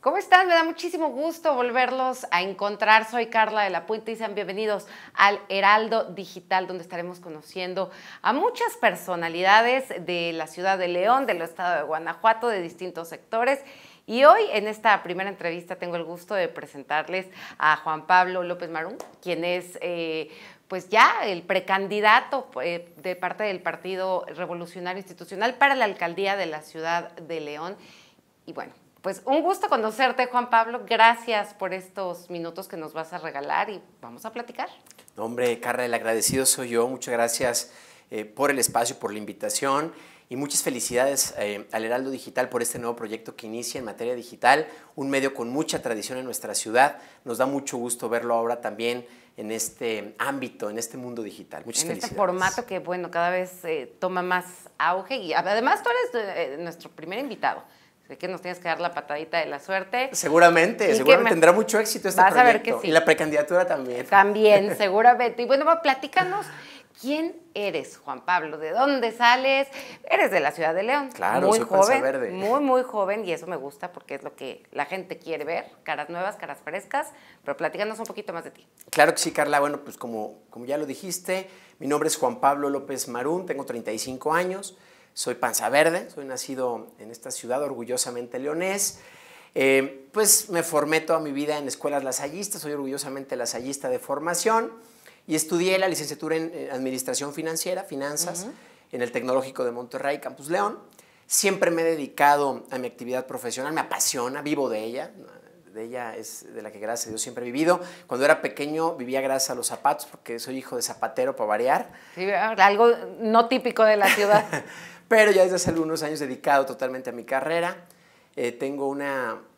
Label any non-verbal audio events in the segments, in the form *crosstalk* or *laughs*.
¿Cómo están? Me da muchísimo gusto volverlos a encontrar. Soy Carla de la Puente y sean bienvenidos al Heraldo Digital, donde estaremos conociendo a muchas personalidades de la ciudad de León, del estado de Guanajuato, de distintos sectores. Y hoy en esta primera entrevista tengo el gusto de presentarles a Juan Pablo López Marún, quien es... Eh, pues ya el precandidato eh, de parte del Partido Revolucionario Institucional para la alcaldía de la ciudad de León. Y bueno, pues un gusto conocerte, Juan Pablo. Gracias por estos minutos que nos vas a regalar y vamos a platicar. hombre, Carla, el agradecido soy yo. Muchas gracias eh, por el espacio, por la invitación y muchas felicidades eh, al Heraldo Digital por este nuevo proyecto que inicia en materia digital, un medio con mucha tradición en nuestra ciudad. Nos da mucho gusto verlo ahora también en este ámbito, en este mundo digital. Muchas en este formato que, bueno, cada vez eh, toma más auge y además tú eres nuestro primer invitado de que nos tienes que dar la patadita de la suerte. Seguramente, seguramente tendrá mucho éxito este que Y la precandidatura también. También, *laughs* seguramente. Y bueno, platícanos. ¿Quién eres, Juan Pablo? ¿De dónde sales? Eres de la ciudad de León. Claro, muy joven, muy muy joven y eso me gusta porque es lo que la gente quiere ver, caras nuevas, caras frescas, pero platícanos un poquito más de ti. Claro que sí, Carla. Bueno, pues como como ya lo dijiste, mi nombre es Juan Pablo López Marún, tengo 35 años. Soy panza verde, soy nacido en esta ciudad orgullosamente leonés. Eh, pues me formé toda mi vida en escuelas lasallistas, soy orgullosamente lasallista de formación y estudié la licenciatura en eh, Administración Financiera, Finanzas, en el Tecnológico de Monterrey, Campus León. Siempre me he dedicado a mi actividad profesional, me apasiona, vivo de ella. De ella es de la que gracias a Dios siempre he vivido. Cuando era pequeño vivía gracias a los zapatos porque soy hijo de zapatero para variar. Sí, algo no típico de la ciudad. *laughs* pero ya desde hace algunos años dedicado totalmente a mi carrera. Eh, tengo un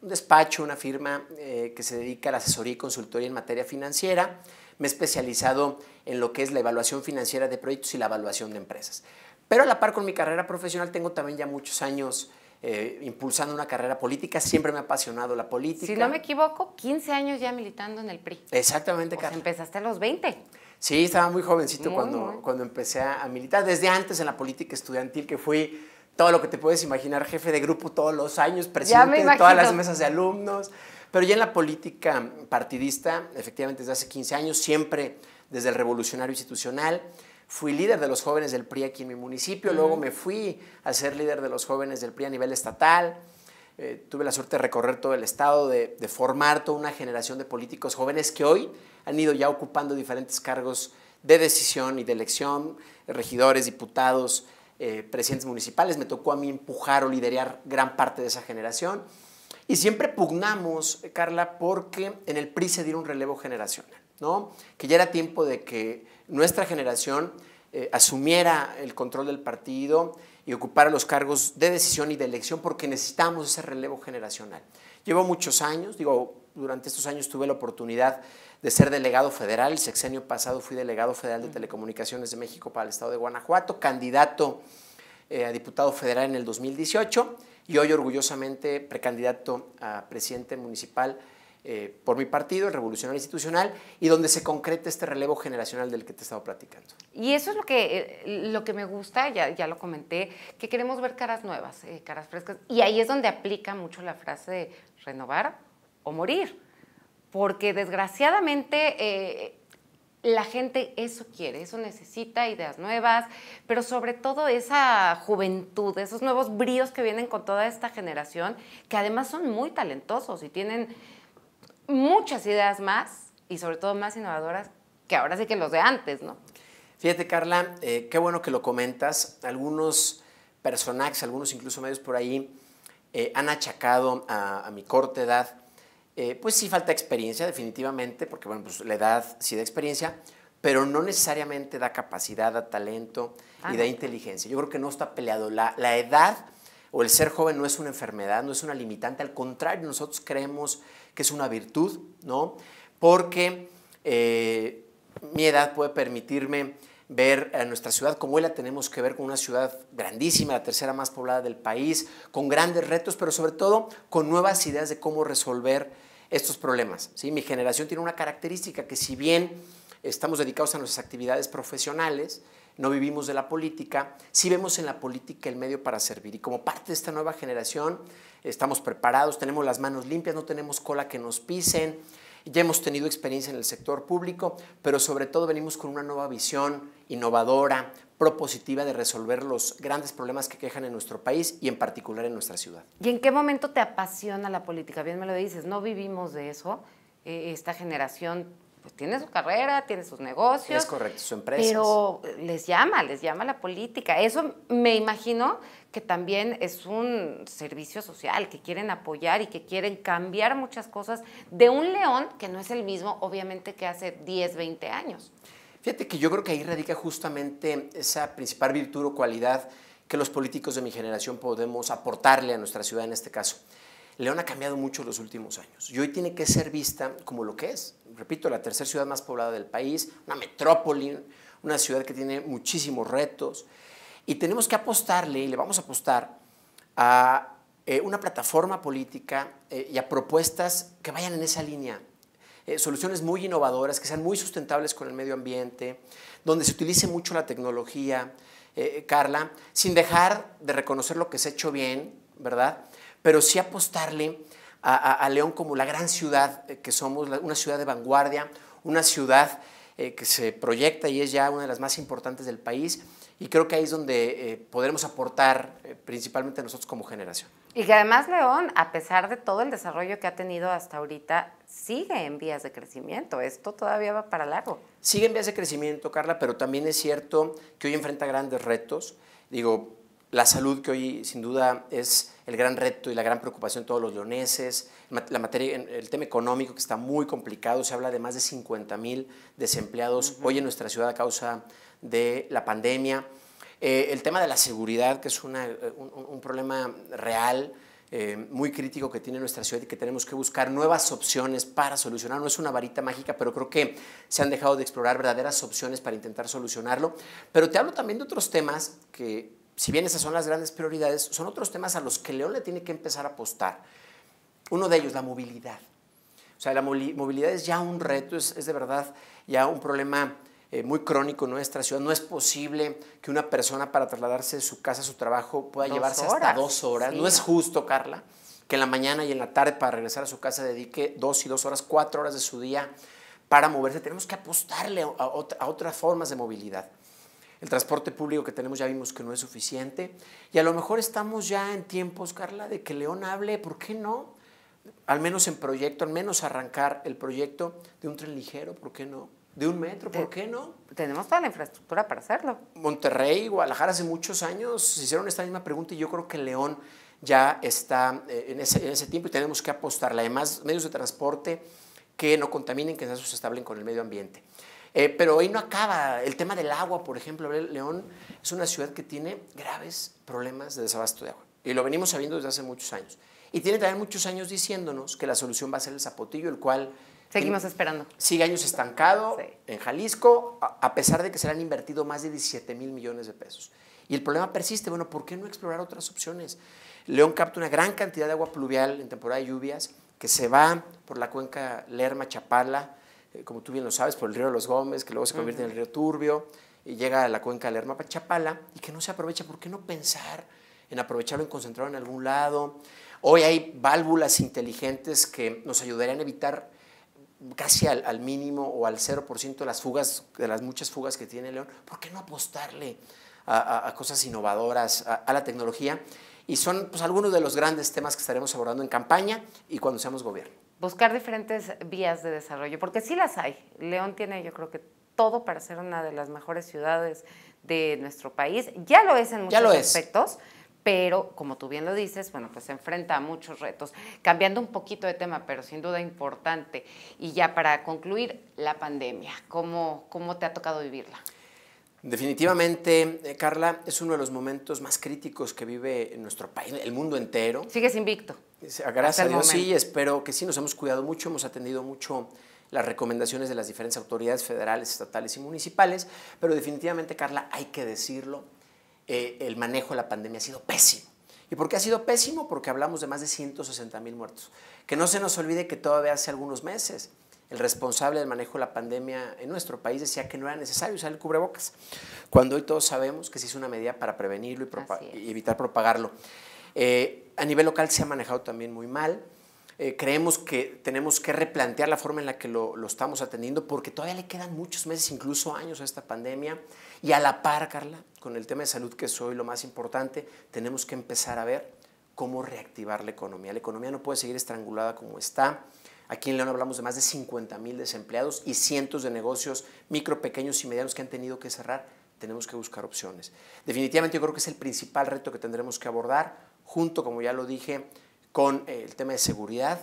despacho, una firma eh, que se dedica a la asesoría y consultoría en materia financiera. Me he especializado en lo que es la evaluación financiera de proyectos y la evaluación de empresas. Pero a la par con mi carrera profesional tengo también ya muchos años eh, impulsando una carrera política. Siempre me ha apasionado la política. Si no me equivoco, 15 años ya militando en el PRI. Exactamente, Carlos. Empezaste a los 20. Sí, estaba muy jovencito cuando, empecé a, a militar. Desde antes en la política estudiantil que fui todo lo que te puedes imaginar, jefe de grupo todos los años, presidente de todas las mesas de alumnos. Pero ya en la política partidista, efectivamente desde hace 15 años, siempre desde el revolucionario institucional, fui líder de los jóvenes del PRI aquí en mi municipio, luego me fui a ser líder de los jóvenes del PRI a nivel estatal, eh, tuve la suerte de recorrer todo el estado, de, formar toda una generación de políticos jóvenes que hoy han ido ya ocupando diferentes cargos de decisión y de elección, regidores, diputados, eh, presidentes municipales. Me tocó a mí empujar o liderar gran parte de esa generación. Y siempre pugnamos, Carla, porque en el PRI se diera un relevo generacional, ¿no? Que ya era tiempo de que nuestra generación eh, asumiera el control del partido y ocupara los cargos de decisión y de elección porque necesitamos ese relevo generacional. Llevo muchos años, digo, durante estos años tuve la oportunidad de ser delegado federal, el sexenio pasado fui delegado federal de Telecomunicaciones de México para el Estado de Guanajuato, candidato eh, a diputado federal en el 2018 y hoy orgullosamente precandidato a presidente municipal eh, por mi partido, el Revolucionario Institucional, y donde se concrete este relevo generacional del que te he estado platicando. Y eso es lo que, eh, lo que me gusta, ya, ya lo comenté, que queremos ver caras nuevas, eh, caras frescas, y ahí es donde aplica mucho la frase de renovar o morir, porque desgraciadamente la gente eso quiere, eso necesita ideas nuevas, pero sobre todo esa juventud, esos nuevos bríos que vienen con toda esta generación, que además son muy talentosos y tienen muchas ideas más y sobre todo más innovadoras que ahora sí que los de antes, ¿no? Fíjate, Carla, eh, qué bueno que lo comentas. Algunos personajes, algunos incluso medios por ahí, eh, han achacado a, mi corta edad. Eh, pues sí falta experiencia, definitivamente, porque bueno, pues la edad sí da experiencia, pero no necesariamente da capacidad, da talento ah, y da inteligencia. Yo creo que no está peleado. La, la edad o el ser joven no es una enfermedad, no es una limitante. Al contrario, nosotros creemos que es una virtud, ¿no? Porque eh, mi edad puede permitirme ver a nuestra ciudad como hoy la tenemos que ver con una ciudad grandísima, la tercera más poblada del país, con grandes retos, pero sobre todo con nuevas ideas de cómo resolver estos problemas. ¿sí? Mi generación tiene una característica que si bien estamos dedicados a nuestras actividades profesionales, no vivimos de la política, sí vemos en la política el medio para servir. Y como parte de esta nueva generación, estamos preparados, tenemos las manos limpias, no tenemos cola que nos pisen, ya hemos tenido experiencia en el sector público, pero sobre todo venimos con una nueva visión innovadora, propositiva de resolver los grandes problemas que quejan en nuestro país y en particular en nuestra ciudad. ¿Y en qué momento te apasiona la política? Bien me lo dices, no vivimos de eso. Eh, esta generación pues, tiene su carrera, tiene sus negocios. Es correcto, su empresa. Pero les llama, les llama la política. Eso me imagino que también es un servicio social, que quieren apoyar y que quieren cambiar muchas cosas de un león que no es el mismo, obviamente, que hace 10, 20 años. Fíjate que yo creo que ahí radica justamente esa principal virtud o cualidad que los políticos de mi generación podemos aportarle a nuestra ciudad en este caso. León ha cambiado mucho en los últimos años y hoy tiene que ser vista como lo que es. Repito, la tercera ciudad más poblada del país, una metrópoli, una ciudad que tiene muchísimos retos y tenemos que apostarle y le vamos a apostar a eh, una plataforma política eh, y a propuestas que vayan en esa línea. Eh, soluciones muy innovadoras, que sean muy sustentables con el medio ambiente, donde se utilice mucho la tecnología, Carla, sin dejar de reconocer lo que se ha hecho bien, ¿verdad? pero sí apostarle a, León como la gran ciudad eh, que somos, una ciudad de vanguardia, una ciudad eh, que se proyecta y es ya una de las más importantes del país. Y creo que ahí es donde eh, podremos aportar principalmente nosotros como generación. Y que además León, a pesar de todo el desarrollo que ha tenido hasta ahorita, sigue en vías de crecimiento. Esto todavía va para largo. Sigue en vías de crecimiento, Carla, pero también es cierto que hoy enfrenta grandes retos. Digo, la salud, que hoy sin duda es el gran reto y la gran preocupación de todos los leoneses, la materia, el tema económico que está muy complicado, se habla de más de 50 mil desempleados hoy en nuestra ciudad a causa de la pandemia, eh, el tema de la seguridad, que es eh, un, problema real, eh, muy crítico que tiene nuestra ciudad y que tenemos que buscar nuevas opciones para solucionar. No es una varita mágica, pero creo que se han dejado de explorar verdaderas opciones para intentar solucionarlo. Pero te hablo también de otros temas que si bien esas son las grandes prioridades, son otros temas a los que León le tiene que empezar a apostar. Uno de ellos, la movilidad. O sea, la movilidad es ya un reto, es, de verdad ya un problema eh, muy crónico en nuestra ciudad. No es posible que una persona para trasladarse de su casa a su trabajo pueda llevarse hasta dos horas. No es justo, Carla, que en la mañana y en la tarde para regresar a su casa dedique dos y dos horas, cuatro horas de su día para moverse. Tenemos que apostarle a otras formas de movilidad. El transporte público que tenemos ya vimos que no es suficiente. Y a lo mejor estamos ya en tiempos, Carla, de que León hable, ¿por qué no? Al menos en proyecto, al menos arrancar el proyecto de un tren ligero, ¿por qué no? De un metro, ¿por qué no? Tenemos toda la infraestructura para hacerlo. Monterrey, Guadalajara, hace muchos años se hicieron esta misma pregunta y yo creo que León ya está eh, en ese, tiempo y tenemos que apostarle. Además, medios de transporte que no contaminen, que sean se establen con el medio ambiente. Eh, pero hoy no acaba. El tema del agua, por ejemplo, León es una ciudad que tiene graves problemas de desabasto de agua. Y lo venimos sabiendo desde hace muchos años. Y tiene también muchos años diciéndonos que la solución va a ser el zapotillo, el cual... Seguimos esperando. Sigue años estancado en Jalisco, a pesar de que se le han invertido más de 17 mil millones de pesos. Y el problema persiste. Bueno, ¿por qué no explorar otras opciones? León capta una gran cantidad de agua pluvial en temporada de lluvias que se va por la cuenca Lerma-Chapala, eh, como tú bien lo sabes, por el río Los Gómez, que luego se convierte en el río Turbio y llega a la cuenca de Lermapa, Chapala, y que no se aprovecha. ¿Por qué no pensar en aprovecharlo, en concentrarlo en algún lado? Hoy hay válvulas inteligentes que nos ayudarían a evitar casi al, mínimo o al 0% las fugas, de las muchas fugas que tiene León. ¿Por qué no apostarle a, cosas innovadoras, a, la tecnología? Y son pues, algunos de los grandes temas que estaremos abordando en campaña y cuando seamos gobierno buscar diferentes vías de desarrollo, porque sí las hay. León tiene, yo creo que todo para ser una de las mejores ciudades de nuestro país. Ya lo es en muchos aspectos. Pero, como tú bien lo dices, bueno, pues se enfrenta a muchos retos. Cambiando un poquito de tema, pero sin duda importante. Y ya para concluir, la pandemia. ¿Cómo, cómo te ha tocado vivirla? Definitivamente, eh, Carla, es uno de los momentos más críticos que vive nuestro país, el mundo entero. Sigues invicto. Gracias a sí, espero que sí, nos hemos cuidado mucho, hemos atendido mucho las recomendaciones de las diferentes autoridades federales, estatales y municipales, pero definitivamente, Carla, hay que decirlo, eh, el manejo de la pandemia ha sido pésimo. ¿Y por qué ha sido pésimo? Porque hablamos de más de 160 mil muertos. Que no se nos olvide que todavía hace algunos meses el responsable del manejo de la pandemia en nuestro país decía que no era necesario usar el cubrebocas, cuando hoy todos sabemos que sí es una medida para prevenirlo y evitar propagarlo. Eh, a nivel local se ha manejado también muy mal. Eh, creemos que tenemos que replantear la forma en la que lo, lo, estamos atendiendo porque todavía le quedan muchos meses, incluso años a esta pandemia. Y a la par, Carla, con el tema de salud que es hoy lo más importante, tenemos que empezar a ver cómo reactivar la economía. La economía no puede seguir estrangulada como está. Aquí en León hablamos de más de 50 mil desempleados y cientos de negocios micro, pequeños y medianos que han tenido que cerrar. Tenemos que buscar opciones. Definitivamente yo creo que es el principal reto que tendremos que abordar junto, como ya lo dije, con eh, el tema de seguridad.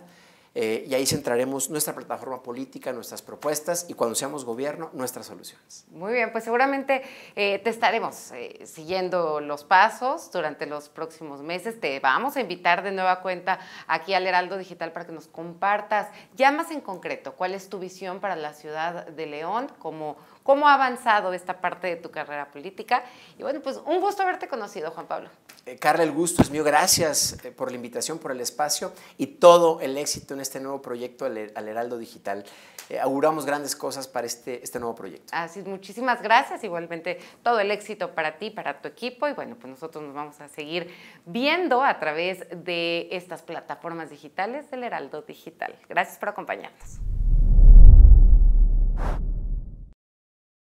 Eh, y ahí centraremos nuestra plataforma política, nuestras propuestas y cuando seamos gobierno, nuestras soluciones. Muy bien, pues seguramente eh, te estaremos siguiendo los pasos durante los próximos meses. Te vamos a invitar de nueva cuenta aquí al Heraldo Digital para que nos compartas ya más en concreto cuál es tu visión para la ciudad de León como cómo ha avanzado esta parte de tu carrera política. Y bueno, pues un gusto haberte conocido, Juan Pablo. Eh, Carla, el gusto es mío. Gracias eh, por la invitación, por el espacio y todo el éxito en este nuevo proyecto al, Heraldo Digital. Eh, auguramos grandes cosas para este, este nuevo proyecto. Así es, muchísimas gracias. Igualmente, todo el éxito para ti, para tu equipo. Y bueno, pues nosotros nos vamos a seguir viendo a través de estas plataformas digitales del Heraldo Digital. Gracias por acompañarnos.